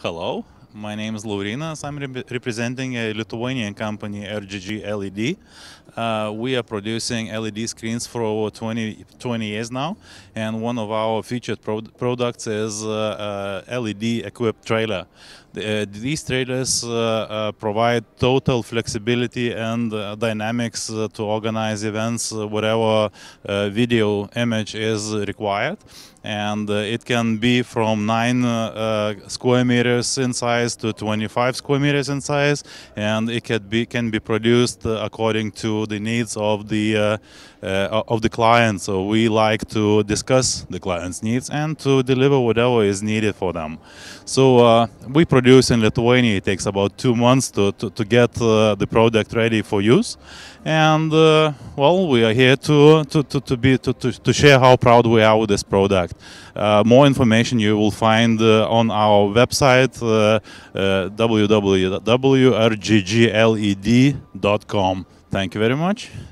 Hello, my name is Laurinas. I'm re representing a Lithuanian company, RGG LED. Uh, we are producing LED screens for over 20, 20 years now, and one of our featured pro products is uh, uh LED-equipped trailer. Uh, these trailers uh, uh, provide total flexibility and dynamics to organize events wherever video image is required and uh, it can be from 9 uh, uh, square meters in size to 25 square meters in size and it can be can be produced according to the needs of the of the client so we like to discuss the client's needs and to deliver whatever is needed for them so we produce produce in Lithuania. It takes about two months to, to, to get uh, the product ready for use. And uh, well, we are here to, to, to, to be, to, to, to, share how proud we are with this product. Uh, more information you will find on our website www.rggled.com. Thank you very much.